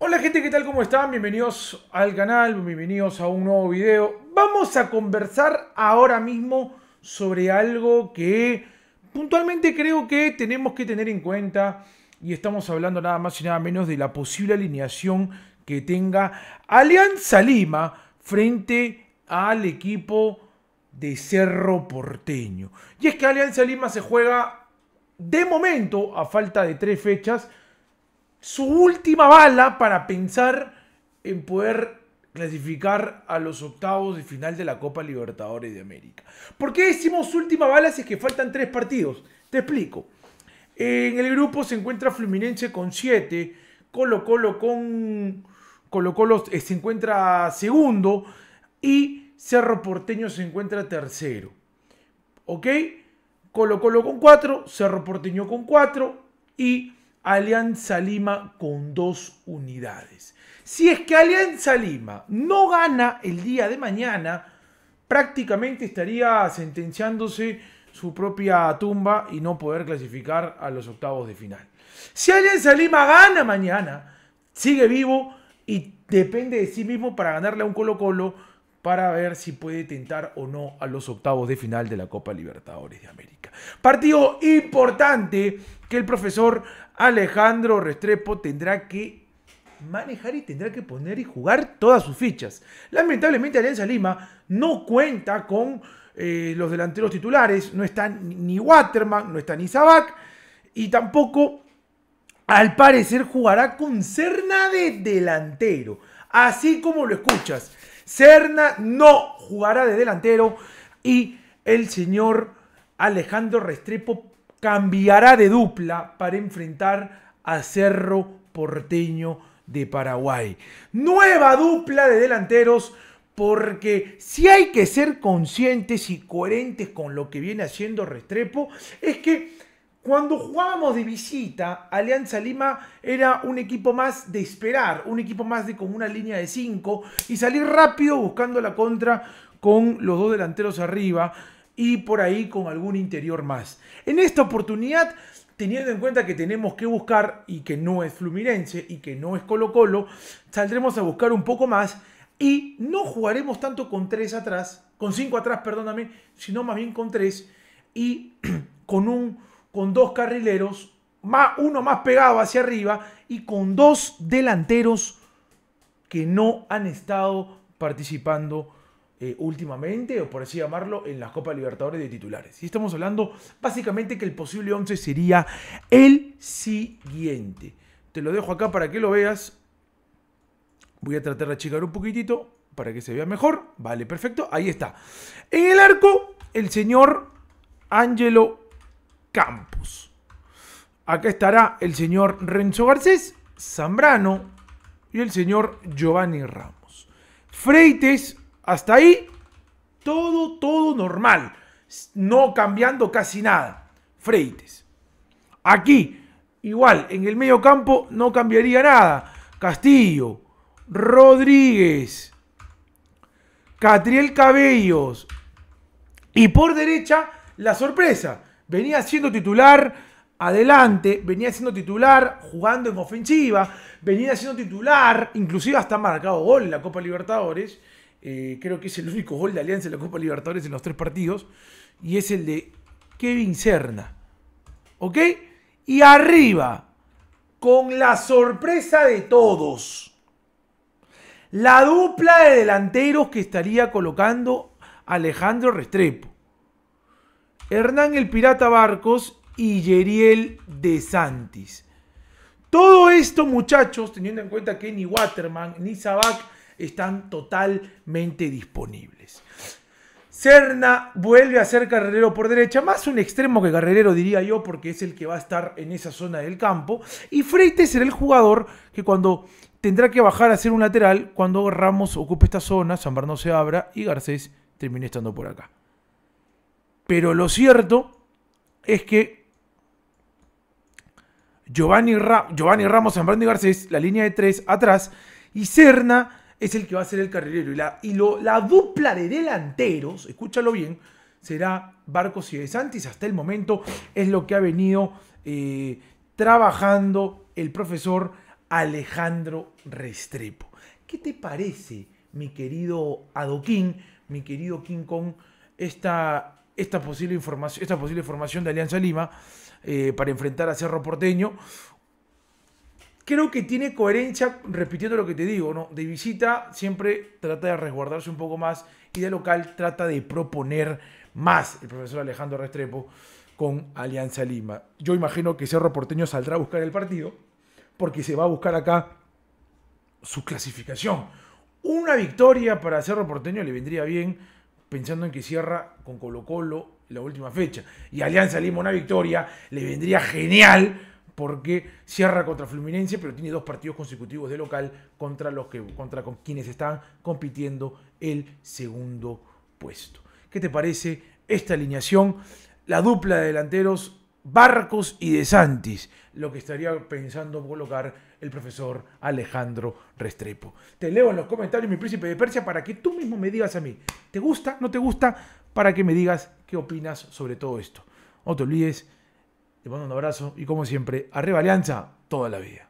Hola gente, ¿qué tal? ¿Cómo están? Bienvenidos al canal, bienvenidos a un nuevo video. Vamos a conversar ahora mismo sobre algo que puntualmente creo que tenemos que tener en cuenta y estamos hablando nada más y nada menos de la posible alineación que tenga Alianza Lima frente al equipo de Cerro Porteño. Y es que Alianza Lima se juega de momento, a falta de tres fechas, su última bala para pensar en poder clasificar a los octavos de final de la Copa Libertadores de América. ¿Por qué decimos última bala si es que faltan tres partidos? Te explico. En el grupo se encuentra Fluminense con 7, Colo Colo con... Colo Colo eh, se encuentra segundo y Cerro Porteño se encuentra tercero. ¿Ok? Colo Colo con 4, Cerro Porteño con 4 y Alianza Lima con dos unidades. Si es que Alianza Lima no gana el día de mañana, prácticamente estaría sentenciándose su propia tumba y no poder clasificar a los octavos de final. Si Alianza Lima gana mañana, sigue vivo y depende de sí mismo para ganarle a un Colo Colo para ver si puede tentar o no a los octavos de final de la Copa Libertadores de América. Partido importante que el profesor Alejandro Restrepo tendrá que manejar y tendrá que poner y jugar todas sus fichas. Lamentablemente Alianza Lima no cuenta con eh, los delanteros titulares, no está ni Waterman, no está ni Sabac y tampoco al parecer jugará con Cernade de delantero, así como lo escuchas. Serna no jugará de delantero y el señor Alejandro Restrepo cambiará de dupla para enfrentar a Cerro Porteño de Paraguay. Nueva dupla de delanteros porque si hay que ser conscientes y coherentes con lo que viene haciendo Restrepo, es que cuando jugábamos de visita, Alianza Lima era un equipo más de esperar, un equipo más de con una línea de 5 y salir rápido buscando la contra con los dos delanteros arriba y por ahí con algún interior más. En esta oportunidad, teniendo en cuenta que tenemos que buscar y que no es Flumirense, y que no es Colo Colo, saldremos a buscar un poco más y no jugaremos tanto con 3 atrás, con 5 atrás, perdóname, sino más bien con 3 y con un con dos carrileros, más, uno más pegado hacia arriba y con dos delanteros que no han estado participando eh, últimamente, o por así llamarlo, en las Copa Libertadores de titulares. Y estamos hablando básicamente que el posible 11 sería el siguiente. Te lo dejo acá para que lo veas. Voy a tratar de achicar un poquitito para que se vea mejor. Vale, perfecto. Ahí está. En el arco, el señor Angelo Campos. Acá estará el señor Renzo Garcés, Zambrano y el señor Giovanni Ramos. Freites, hasta ahí, todo, todo normal. No cambiando casi nada. Freites. Aquí, igual, en el medio campo no cambiaría nada. Castillo, Rodríguez, Catriel Cabellos. Y por derecha, la sorpresa venía siendo titular adelante, venía siendo titular jugando en ofensiva, venía siendo titular, inclusive hasta marcado gol en la Copa Libertadores. Eh, creo que es el único gol de Alianza en la Copa Libertadores en los tres partidos. Y es el de Kevin Serna. ¿Ok? Y arriba, con la sorpresa de todos, la dupla de delanteros que estaría colocando Alejandro Restrepo. Hernán el Pirata Barcos y Yeriel de Santis. Todo esto, muchachos, teniendo en cuenta que ni Waterman ni Sabac están totalmente disponibles. Serna vuelve a ser carrero por derecha, más un extremo que carrerero, diría yo, porque es el que va a estar en esa zona del campo. Y Freites será el jugador que cuando tendrá que bajar a ser un lateral, cuando Ramos ocupe esta zona, San Bernardo se abra y Garcés termine estando por acá. Pero lo cierto es que Giovanni, Giovanni Ramos, Zambrano y Garcés, la línea de tres atrás, y Serna es el que va a ser el carrilero. Y la, la dupla de delanteros, escúchalo bien, será Barcos y De Santis. Hasta el momento es lo que ha venido eh, trabajando el profesor Alejandro Restrepo. ¿Qué te parece, mi querido Adoquín, mi querido King Kong, esta esta posible información, esta posible formación de Alianza Lima eh, para enfrentar a Cerro Porteño. Creo que tiene coherencia, repitiendo lo que te digo, ¿no? De visita siempre trata de resguardarse un poco más y de local trata de proponer más el profesor Alejandro Restrepo con Alianza Lima. Yo imagino que Cerro Porteño saldrá a buscar el partido porque se va a buscar acá su clasificación. Una victoria para Cerro Porteño le vendría bien pensando en que cierra con Colo Colo la última fecha. Y Alianza Lima una victoria le vendría genial porque cierra contra Fluminense, pero tiene dos partidos consecutivos de local contra los que contra con quienes están compitiendo el segundo puesto. ¿Qué te parece esta alineación? La dupla de delanteros Barcos y De Santis, lo que estaría pensando colocar el profesor Alejandro Restrepo. Te leo en los comentarios, mi príncipe de Persia, para que tú mismo me digas a mí, ¿te gusta? ¿No te gusta? Para que me digas qué opinas sobre todo esto. No te olvides, te mando un abrazo y como siempre, arriba Alianza toda la vida.